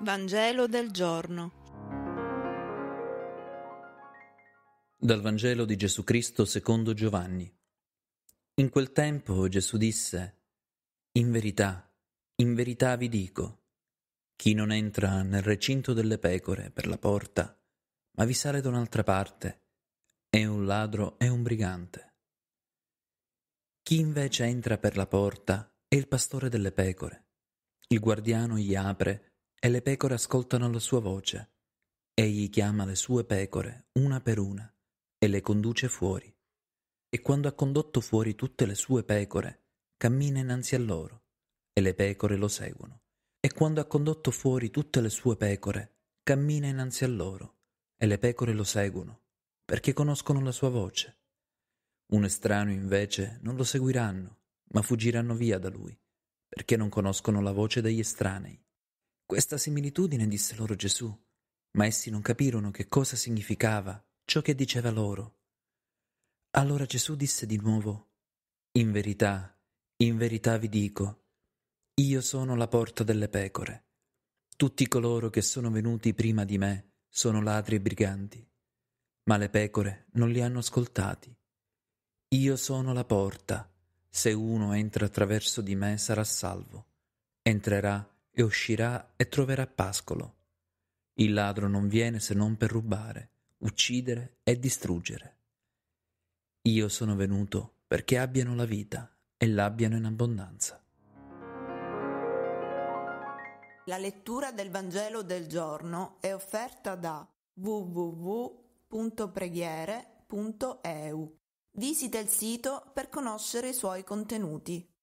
Vangelo del giorno. Dal Vangelo di Gesù Cristo secondo Giovanni. In quel tempo Gesù disse, In verità, in verità vi dico, chi non entra nel recinto delle pecore per la porta, ma vi sale da un'altra parte, è un ladro e un brigante. Chi invece entra per la porta è il pastore delle pecore. Il guardiano gli apre e le pecore ascoltano la sua voce. Egli chiama le sue pecore una per una e le conduce fuori. E quando ha condotto fuori tutte le sue pecore, cammina innanzi a loro, e le pecore lo seguono. E quando ha condotto fuori tutte le sue pecore, cammina innanzi a loro, e le pecore lo seguono, perché conoscono la sua voce. Un estraneo invece non lo seguiranno, ma fuggiranno via da lui, perché non conoscono la voce degli estranei. Questa similitudine disse loro Gesù, ma essi non capirono che cosa significava ciò che diceva loro. Allora Gesù disse di nuovo, In verità, in verità vi dico, io sono la porta delle pecore. Tutti coloro che sono venuti prima di me sono ladri e briganti, ma le pecore non li hanno ascoltati. Io sono la porta, se uno entra attraverso di me sarà salvo, entrerà e uscirà e troverà pascolo. Il ladro non viene se non per rubare, uccidere e distruggere. Io sono venuto perché abbiano la vita e l'abbiano in abbondanza. La lettura del Vangelo del giorno è offerta da www.preghiere.eu. Visita il sito per conoscere i suoi contenuti.